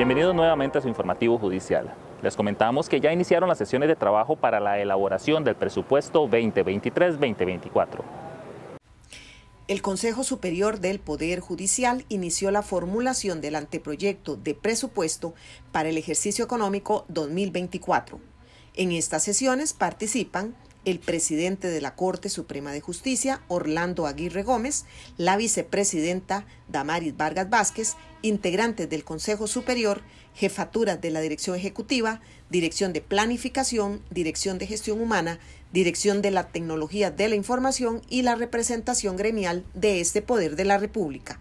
Bienvenidos nuevamente a su informativo judicial. Les comentamos que ya iniciaron las sesiones de trabajo para la elaboración del presupuesto 2023-2024. El Consejo Superior del Poder Judicial inició la formulación del anteproyecto de presupuesto para el ejercicio económico 2024. En estas sesiones participan el presidente de la Corte Suprema de Justicia, Orlando Aguirre Gómez, la vicepresidenta Damaris Vargas Vázquez, integrantes del Consejo Superior, jefaturas de la Dirección Ejecutiva, Dirección de Planificación, Dirección de Gestión Humana, Dirección de la Tecnología de la Información y la representación gremial de este Poder de la República.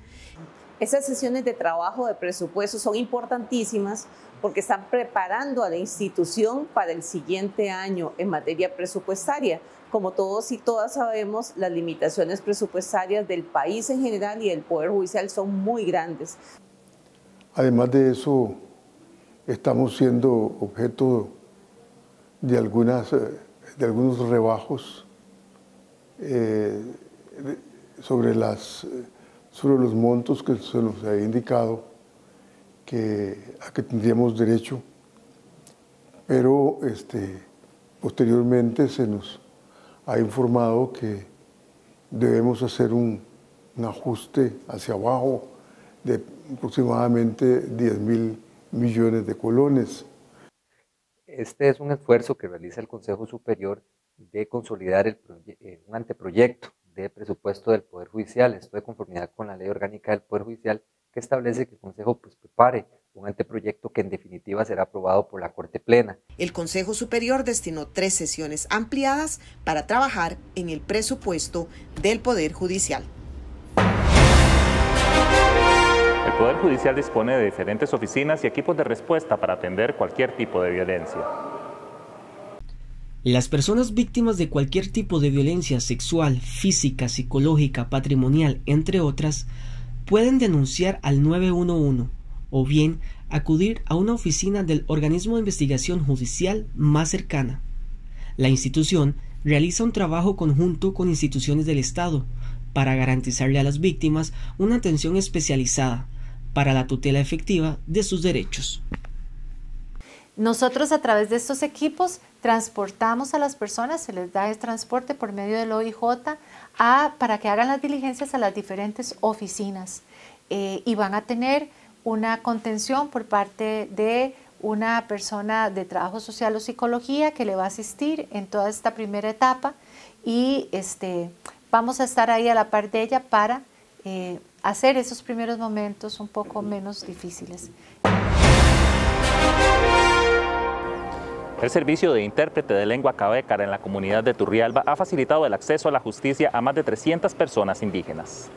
Esas sesiones de trabajo de presupuesto son importantísimas porque están preparando a la institución para el siguiente año en materia presupuestaria. Como todos y todas sabemos, las limitaciones presupuestarias del país en general y del Poder Judicial son muy grandes. Además de eso, estamos siendo objeto de, algunas, eh, de algunos rebajos eh, sobre las eh, sobre los montos que se nos ha indicado que, a que tendríamos derecho, pero este, posteriormente se nos ha informado que debemos hacer un, ajuste hacia abajo de aproximadamente 10 mil millones de colones. Este es un esfuerzo que realiza el Consejo Superior de consolidar el eh, un anteproyecto de Presupuesto del Poder Judicial, esto de conformidad con la Ley Orgánica del Poder Judicial, que establece que el Consejo pues, prepare un anteproyecto que en definitiva será aprobado por la Corte Plena. El Consejo Superior destinó tres sesiones ampliadas para trabajar en el presupuesto del Poder Judicial. El Poder Judicial dispone de diferentes oficinas y equipos de respuesta para atender cualquier tipo de violencia. Las personas víctimas de cualquier tipo de violencia sexual, física, psicológica, patrimonial, entre otras, pueden denunciar al 911 o bien acudir a una oficina del organismo de investigación judicial más cercana. La institución realiza un trabajo conjunto con instituciones del Estado para garantizarle a las víctimas una atención especializada para la tutela efectiva de sus derechos. Nosotros a través de estos equipos transportamos a las personas, se les da el transporte por medio del OIJ para que hagan las diligencias a las diferentes oficinas eh, y van a tener una contención por parte de una persona de trabajo social o psicología que le va a asistir en toda esta primera etapa y este, vamos a estar ahí a la par de ella para eh, hacer esos primeros momentos un poco menos difíciles. El servicio de intérprete de lengua cabecar en la comunidad de Turrialba ha facilitado el acceso a la justicia a más de 300 personas indígenas.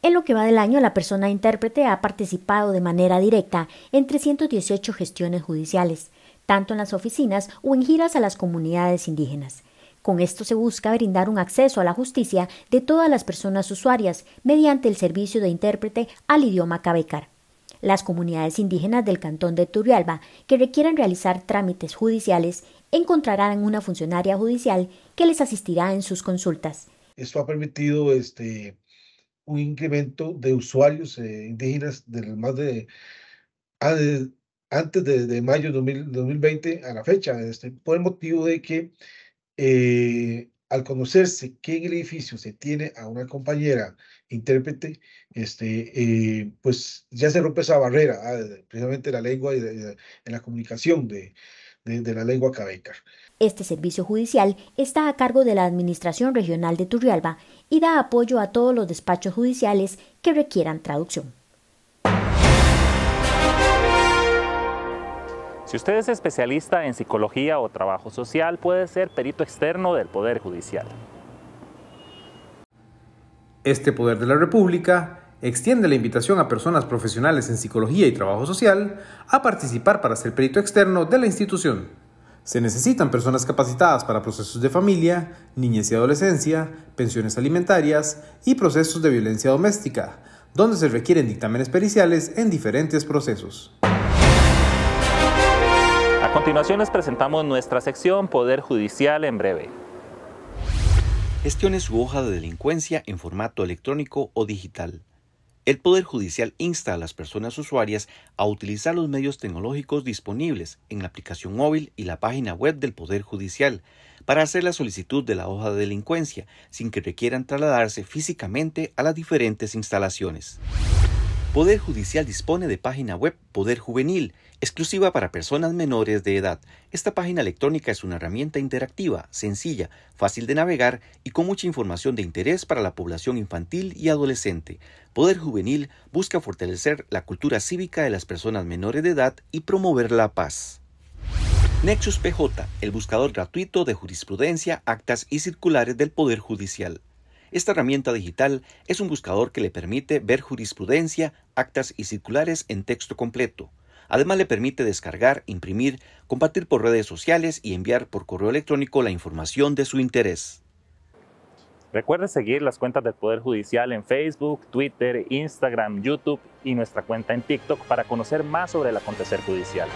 En lo que va del año, la persona intérprete ha participado de manera directa en 318 gestiones judiciales, tanto en las oficinas o en giras a las comunidades indígenas. Con esto se busca brindar un acceso a la justicia de todas las personas usuarias mediante el servicio de intérprete al idioma cabecar las comunidades indígenas del Cantón de Turrialba que requieran realizar trámites judiciales encontrarán una funcionaria judicial que les asistirá en sus consultas. Esto ha permitido este, un incremento de usuarios eh, indígenas más de, antes de, mayo de 2020 a la fecha, este, por el motivo de que eh, al conocerse que en el edificio se tiene a una compañera intérprete, este, eh, pues ya se rompe esa barrera, ah, precisamente la lengua y de, en la comunicación de, de la lengua cabecar. Este servicio judicial está a cargo de la Administración Regional de Turrialba y da apoyo a todos los despachos judiciales que requieran traducción. Si usted es especialista en psicología o trabajo social, puede ser perito externo del Poder Judicial. Este Poder de la República extiende la invitación a personas profesionales en psicología y trabajo social a participar para ser perito externo de la institución. Se necesitan personas capacitadas para procesos de familia, niñez y adolescencia, pensiones alimentarias y procesos de violencia doméstica, donde se requieren dictámenes periciales en diferentes procesos. A continuación les presentamos nuestra sección Poder Judicial en breve. Gestione su hoja de delincuencia en formato electrónico o digital. El Poder Judicial insta a las personas usuarias a utilizar los medios tecnológicos disponibles en la aplicación móvil y la página web del Poder Judicial para hacer la solicitud de la hoja de delincuencia sin que requieran trasladarse físicamente a las diferentes instalaciones. Poder Judicial dispone de página web Poder Juvenil, exclusiva para personas menores de edad. Esta página electrónica es una herramienta interactiva, sencilla, fácil de navegar y con mucha información de interés para la población infantil y adolescente. Poder Juvenil busca fortalecer la cultura cívica de las personas menores de edad y promover la paz. Nexus PJ, el buscador gratuito de jurisprudencia, actas y circulares del Poder Judicial. Esta herramienta digital es un buscador que le permite ver jurisprudencia, actas y circulares en texto completo. Además le permite descargar, imprimir, compartir por redes sociales y enviar por correo electrónico la información de su interés. Recuerde seguir las cuentas del Poder Judicial en Facebook, Twitter, Instagram, YouTube y nuestra cuenta en TikTok para conocer más sobre el acontecer judicial.